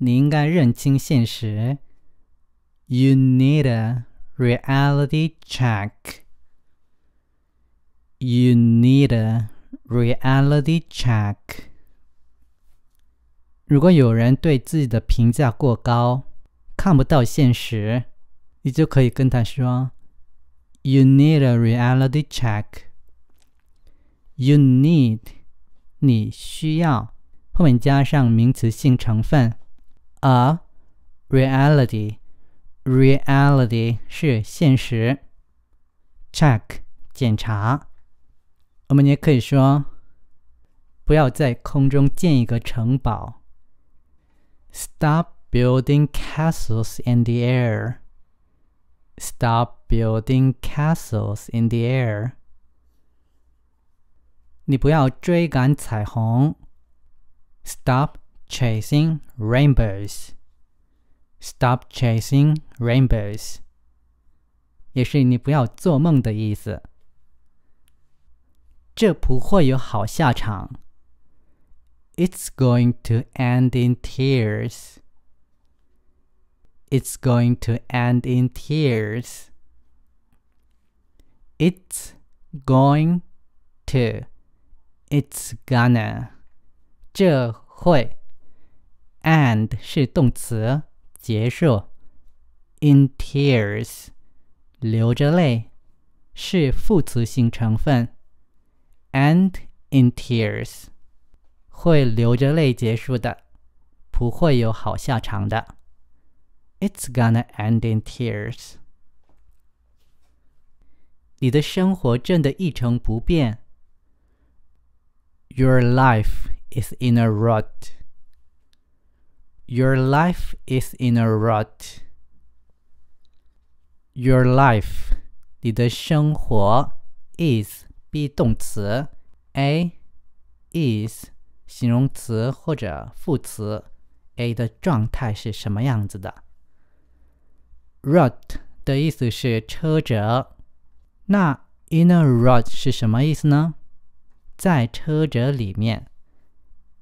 你应该认清现实。You need a reality check. You need a reality check. 如果有人对自己的评价过高，看不到现实，你就可以跟他说：“You need a reality check. You need.” 你需要后面加上名词性成分。a reality。reality 是现实。check 检查。我们也可以说，不要在空中建一个城堡。Stop building castles in the air. Stop building castles in the air. 你不要追赶彩虹。Stop chasing rainbows. Stop chasing rainbows，也是你不要做梦的意思。这不会有好下场。It's going to end in tears. It's going to end in tears. It's going to. It's gonna. 这会 and 是动词，结束。In tears，流着泪，是副词性成分。And in tears，会流着泪结束的，不会有好下场的。It's gonna end in tears。你的生活真的一成不变。Your life is in a rut。Your life is in a rut. Your life, 你的生活 is be 动词 a is 形容词或者副词 a 的状态是什么样子的？Rut 的意思是车辙，那 i n a r rut 是什么意思呢？在车辙里面，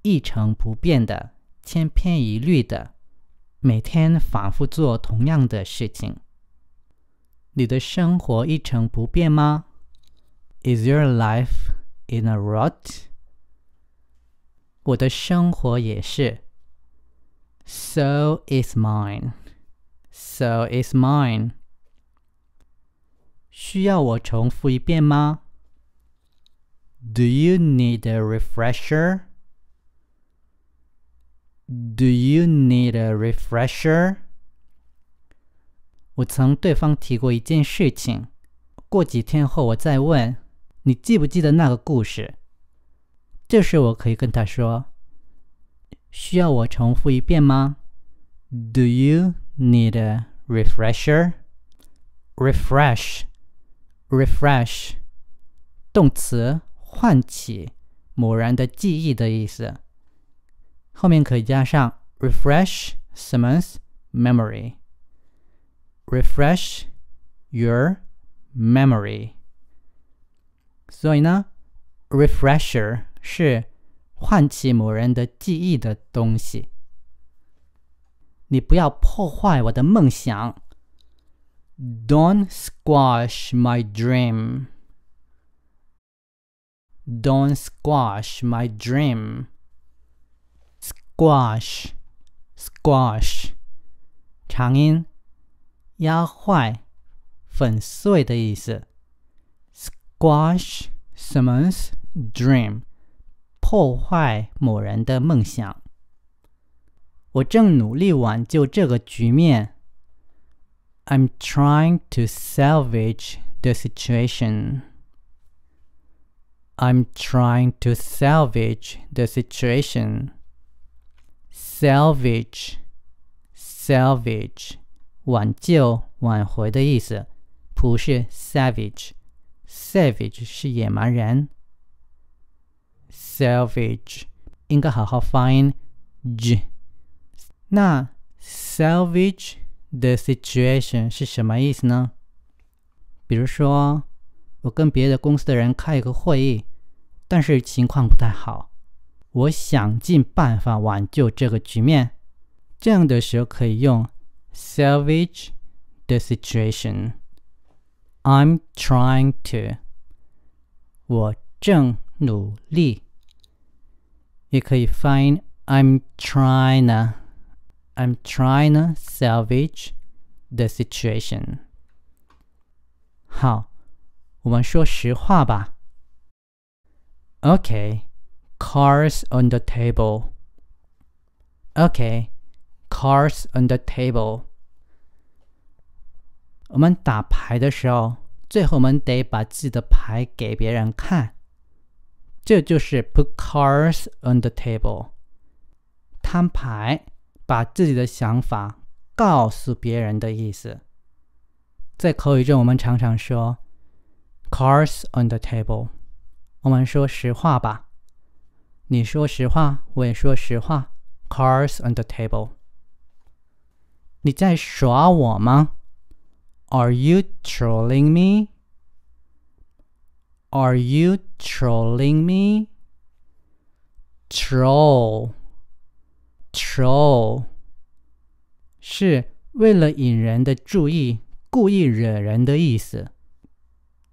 一成不变的。千篇一律的，每天反复做同样的事情。你的生活一成不变吗？Is your life in a rut？我的生活也是。So is mine. So is mine. 需要我重复一遍吗？Do you need a refresher? Do you need a refresher？我曾对方提过一件事情，过几天后我再问，你记不记得那个故事？这时我可以跟他说，需要我重复一遍吗？Do you need a refresher？Refresh，refresh，动词，唤起，某然的记忆的意思。后面可以加上 refresh someone's memory。refresh your memory。所以呢，refresher 是唤起某人的记忆的东西。你不要破坏我的梦想。Don't squash my dream. Don't squash my dream squash, squash，长音，压坏、粉碎的意思。Squash someone's dream，破坏某人的梦想。我正努力挽救这个局面。I'm trying to salvage the situation. I'm trying to salvage the situation. salvage，salvage，挽救、挽回的意思，不是 savage，savage 是野蛮人。salvage 应该好好发音，g。那 salvage the situation 是什么意思呢？比如说，我跟别的公司的人开一个会议，但是情况不太好。我想尽办法挽救这个局面，这样的时候可以用 salvage the situation。I'm trying to。我正努力。也可以 find I'm trying to。I'm trying to salvage the situation。好，我们说实话吧。OK。Cards on the table。Okay, cards on the table。我们打牌的时候，最后我们得把自己的牌给别人看，这就是 put cards on the table，摊牌，把自己的想法告诉别人的意思。在口语中，我们常常说 cards on the table，我们说实话吧。你说实话，我也说实话。Cars on the table。你在耍我吗？Are you trolling me？Are you trolling me？Troll，troll，是为了引人的注意，故意惹人的意思。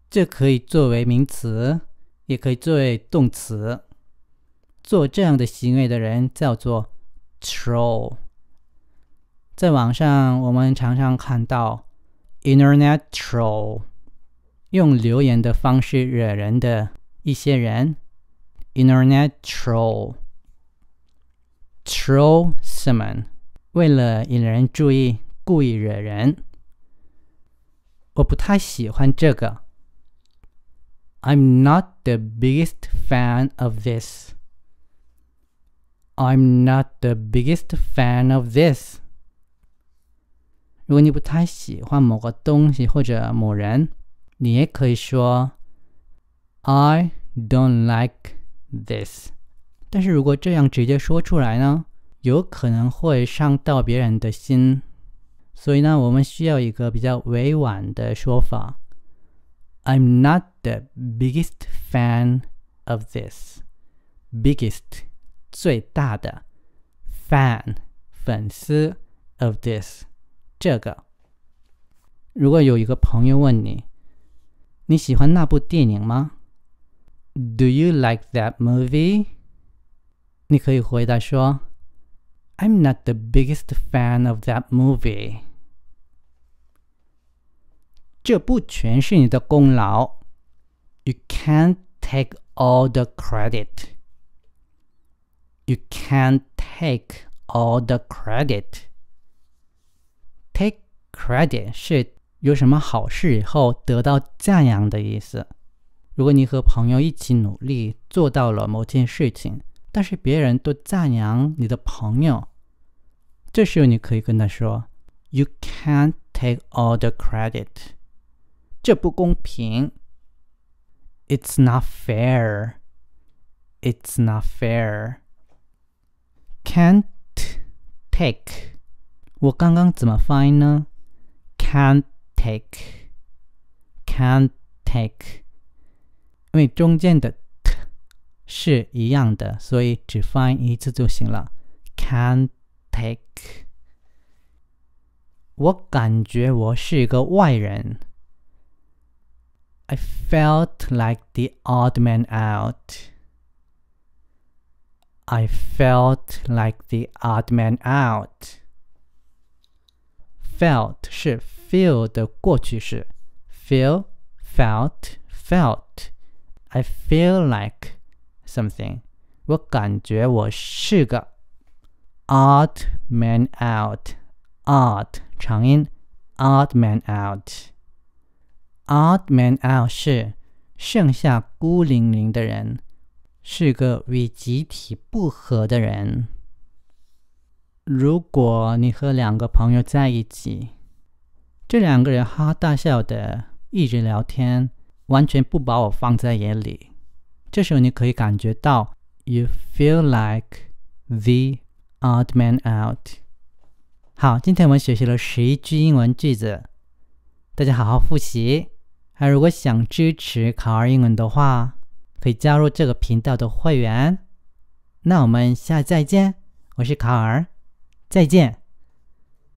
这可以作为名词，也可以作为动词。做这样的行为的人叫做 troll。在网上，我们常常看到 internet troll，用留言的方式惹人的一些人。internet troll，troll 什么？为了引人注意，故意惹人。我不太喜欢这个。I'm not the biggest fan of this. I'm not the biggest fan of this. 如果你不太喜欢某个东西或者某人，你也可以说 I don't like this。但是如果这样直接说出来呢，有可能会伤到别人的心。所以呢，我们需要一个比较委婉的说法。I'm not the biggest fan of this. Biggest. 最大的 fan 粉丝 of this 这个。如果有一个朋友问你，你喜欢那部电影吗？Do you like that movie？你可以回答说，I'm not the biggest fan of that movie。这不全是你的功劳，You can't take all the credit。You can't take all the credit. Take credit 是有什么好事以后得到赞扬的意思。如果你和朋友一起努力做到了某件事情，但是别人都赞扬你的朋友，这时候你可以跟他说：“You can't take all the credit。”这不公平。It's not fair. It's not fair. can't take，我刚刚怎么发音呢？can't take，can't take，因为中间的 t 是一样的，所以只发音一次就行了。can't take，我感觉我是一个外人。I felt like the odd man out. I felt like the odd man out. Felt 是 feel 的过去式，feel, felt, felt. I feel like something. 我感觉我是个 odd man out. Odd 长音，odd man out. Odd man out 是剩下孤零零的人。是个与集体不合的人。如果你和两个朋友在一起，这两个人哈哈大笑的，一直聊天，完全不把我放在眼里。这时候你可以感觉到，you feel like the odd man out。好，今天我们学习了十一句英文句子，大家好好复习。还如果想支持考二英文的话，可以加入这个频道的会员，那我们下次再见。我是卡尔，再见。